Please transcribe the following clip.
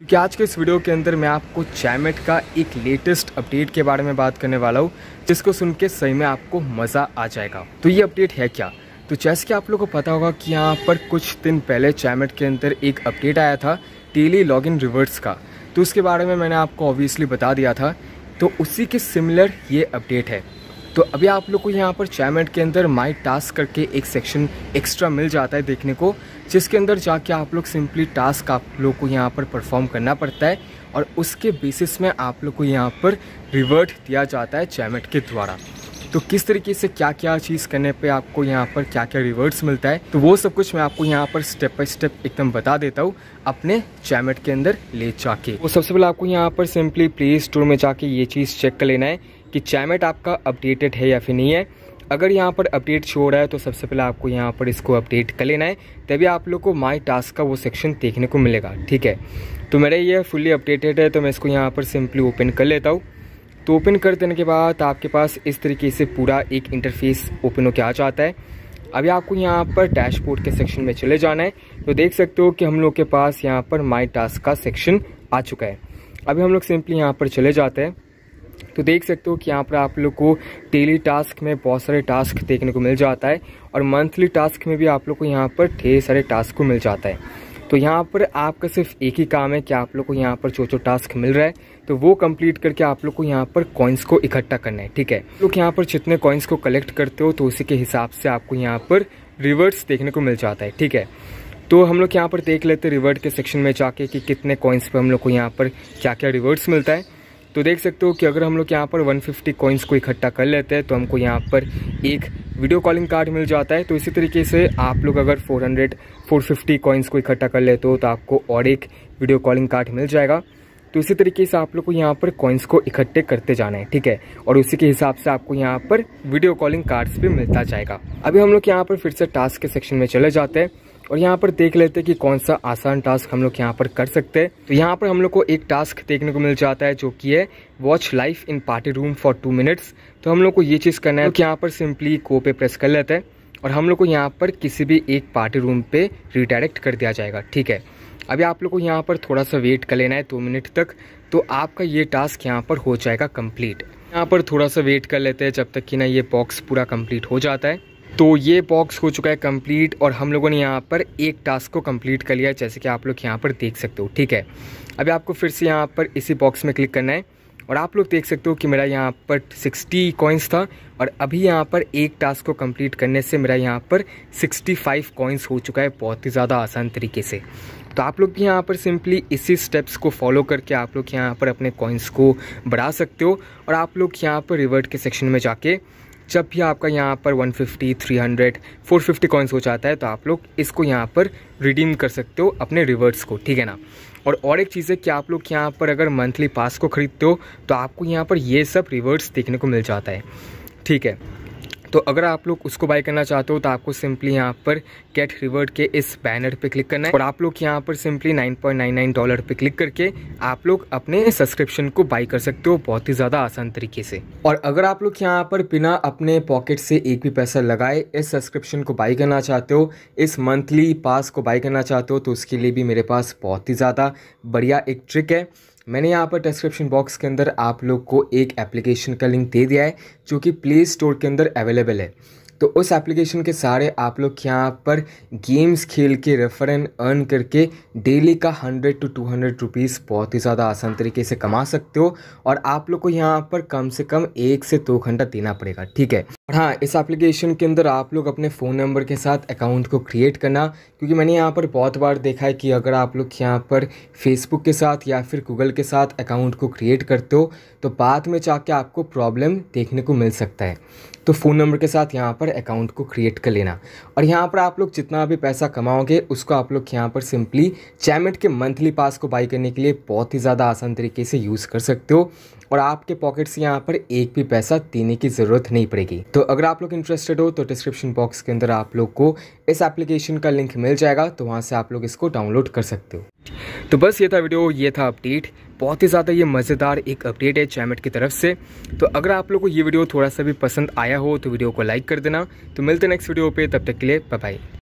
क्योंकि आज के इस वीडियो के अंदर मैं आपको चैमेट e का एक लेटेस्ट अपडेट के बारे में बात करने वाला हूँ जिसको सुन के सही में आपको मज़ा आ जाएगा तो ये अपडेट है क्या तो जैसे कि आप लोगों को पता होगा कि यहाँ पर कुछ दिन पहले चैमेट e के अंदर एक अपडेट आया था टेली लॉगिन रिवर्स का तो उसके बारे में मैंने आपको ऑब्वियसली बता दिया था तो उसी के सिमिलर ये अपडेट है तो अभी आप लोग को यहाँ पर छः के अंदर माई टास्क करके एक सेक्शन एक्स्ट्रा मिल जाता है देखने को जिसके अंदर जाके आप लोग सिंपली टास्क आप लोग को यहाँ पर परफॉर्म करना पड़ता है और उसके बेसिस में आप लोग को यहाँ पर रिवर्ट दिया जाता है चैमेट के द्वारा तो किस तरीके से क्या क्या चीज़ करने पे आपको यहाँ पर क्या क्या रिवर्ट्स मिलता है तो वो सब कुछ मैं आपको यहाँ पर स्टेप बाई स्टेप एकदम बता देता हूँ अपने चैमेट के अंदर ले जाके वो तो सबसे पहले आपको यहाँ पर सिंपली प्ले स्टोर में जाके ये चीज़ चेक कर लेना है कि चैमेट आपका अपडेटेड है या फिर नहीं है अगर यहाँ पर अपडेट शो हो रहा है तो सबसे पहले आपको यहाँ पर इसको अपडेट कर लेना है तभी आप लोग को माई टास्क का वो सेक्शन देखने को मिलेगा ठीक है तो मेरा ये फुल्ली अपडेटेड है तो मैं इसको यहाँ पर सिंपली ओपन कर लेता हूँ तो ओपन कर देने के बाद आपके पास इस तरीके से पूरा एक इंटरफेस ओपन होकर आ जाता है अभी आपको यहाँ पर डैशबोर्ड के सेक्शन में चले जाना है तो देख सकते हो कि हम लोग के पास यहाँ पर माई टास्क का सेक्शन आ चुका है अभी हम लोग सिंपली यहाँ पर चले जाते हैं तो देख सकते हो कि यहाँ पर आप लोग को डेली टास्क में बहुत सारे टास्क देखने को मिल जाता है और मंथली टास्क में भी आप लोग को यहाँ पर ढेर सारे टास्क को मिल जाता है तो यहाँ पर आपका सिर्फ एक ही काम है कि आप लोग को यहाँ पर जो जो टास्क मिल रहा है तो वो कंप्लीट करके आप लोग को यहाँ पर कॉइन्स को इकट्ठा करना है ठीक है लोग यहाँ पर जितने कॉइन्स को कलेक्ट करते हो तो उसी के हिसाब से आपको यहाँ पर रिवर्स देखने को मिल जाता है ठीक है तो हम लोग यहाँ पर देख लेते हैं रिवर्ट के सेक्शन में जाके कि कितने कॉइन्स पर हम लोग को यहाँ पर क्या क्या रिवर्ट्स मिलता है तो देख सकते हो कि अगर हम लोग यहाँ पर 150 फिफ्टी कॉइन्स को इकट्ठा कर लेते हैं तो हमको यहाँ पर एक वीडियो कॉलिंग कार्ड मिल जाता है तो इसी तरीके से आप लोग अगर 400 450 कॉइन्स को इकट्ठा कर लेते हो तो आपको और एक वीडियो कॉलिंग कार्ड मिल जाएगा तो इसी तरीके से आप लोग को यहाँ पर कॉइन्स को इकट्ठे करते जाना है ठीक है और उसी के हिसाब से आपको यहाँ पर वीडियो कॉलिंग कार्ड्स भी मिलता जाएगा अभी हम लोग यहाँ पर फिर से टास्क के सेक्शन में चले जाते हैं और यहाँ पर देख लेते हैं कि कौन सा आसान टास्क हम लोग यहाँ पर कर सकते हैं तो यहाँ पर हम लोग को एक टास्क देखने को मिल जाता है जो कि है watch live in party room for two minutes तो हम लोग को ये चीज़ करना है कि यहाँ पर सिंपली को पे प्रेस कर लेते हैं और हम लोग को यहाँ पर किसी भी एक पार्टी रूम पर रिडायरेक्ट कर दिया जाएगा ठीक है अभी आप लोग को यहाँ पर थोड़ा सा वेट कर लेना है दो मिनट तक तो आपका ये टास्क यहाँ पर हो जाएगा कम्प्लीट यहाँ पर थोड़ा सा वेट कर लेते हैं जब तक कि ना ये बॉक्स पूरा कंप्लीट हो जाता है तो ये बॉक्स हो चुका है कंप्लीट और हम लोगों ने यहाँ पर एक टास्क को कंप्लीट कर लिया जैसे कि आप लोग यहाँ पर देख सकते हो ठीक है अभी आपको फिर से यहाँ पर इसी बॉक्स में क्लिक करना है और आप लोग देख सकते हो कि मेरा यहाँ पर 60 कॉइन्स था और अभी यहाँ पर एक टास्क को कंप्लीट करने से मेरा यहाँ पर 65 कॉइन्स हो चुका है बहुत ही ज़्यादा आसान तरीके से तो आप लोग भी यहाँ पर सिंपली इसी स्टेप्स को फॉलो करके आप लोग यहाँ पर अपने कॉइन्स को बढ़ा सकते हो और आप लोग यहाँ पर रिवर्ट के सेक्शन में जाके जब भी आपका यहाँ पर 150, 300, 450 कॉइन्स हो जाता है तो आप लोग इसको यहाँ पर रिडीम कर सकते हो अपने रिवर्ट्स को ठीक है ना और और एक चीज़ है कि आप लोग यहाँ पर अगर मंथली पास को ख़रीदते हो तो आपको यहाँ पर ये सब रिवर्ट्स देखने को मिल जाता है ठीक है तो अगर आप लोग उसको बाय करना चाहते हो तो आपको सिंपली यहाँ पर गेट रिवर्ड के इस बैनर पे क्लिक करना है और आप लोग यहाँ पर सिंपली 9.99 डॉलर पे क्लिक करके आप लोग अपने सब्सक्रिप्शन को बाय कर सकते हो बहुत ही ज़्यादा आसान तरीके से और अगर आप लोग यहाँ पर बिना अपने पॉकेट से एक भी पैसा लगाए इस सब्सक्रिप्शन को बाई करना चाहते हो इस मंथली पास को बाई करना चाहते हो तो उसके लिए भी मेरे पास बहुत ही ज़्यादा बढ़िया एक ट्रिक है मैंने यहाँ पर डिस्क्रिप्शन बॉक्स के अंदर आप लोग को एक एप्लीकेशन का लिंक दे दिया है जो कि प्ले स्टोर के अंदर अवेलेबल है तो उस एप्लीकेशन के सारे आप लोग यहाँ पर गेम्स खेल के रेफर एंड अर्न करके डेली का hundred two two hundred rupees बहुत ही ज़्यादा आसान तरीके से कमा सकते हो और आप लोग को यहाँ पर कम से कम एक से दो तो घंटा देना पड़ेगा ठीक है और हाँ इस एप्लीकेशन के अंदर आप लोग अपने फ़ोन नंबर के साथ अकाउंट को क्रिएट करना क्योंकि मैंने यहाँ पर बहुत बार देखा है कि अगर आप लोग यहाँ पर फेसबुक के साथ या फिर गूगल के साथ अकाउंट को क्रिएट करते हो तो बाद में जाके आपको प्रॉब्लम देखने को मिल सकता है तो फ़ोन नंबर के साथ यहाँ पर अकाउंट को क्रिएट कर लेना और यहाँ पर आप लोग जितना भी पैसा कमाओगे उसको आप लोग यहाँ पर सिंपली चैमेट के मंथली पास को बाई करने के लिए बहुत ही ज़्यादा आसान तरीके से यूज़ कर सकते हो और आपके पॉकेट से यहाँ पर एक भी पैसा देने की ज़रूरत नहीं पड़ेगी तो तो अगर आप लोग इंटरेस्टेड हो तो डिस्क्रिप्शन बॉक्स के अंदर आप लोग को इस एप्लीकेशन का लिंक मिल जाएगा तो वहाँ से आप लोग इसको डाउनलोड कर सकते हो तो बस ये था वीडियो ये था अपडेट बहुत ही ज़्यादा ये मज़ेदार एक अपडेट है चैमेट की तरफ से तो अगर आप लोग को ये वीडियो थोड़ा सा भी पसंद आया हो तो वीडियो को लाइक कर देना तो मिलते नेक्स्ट वीडियो पर तब तक के लिए बाय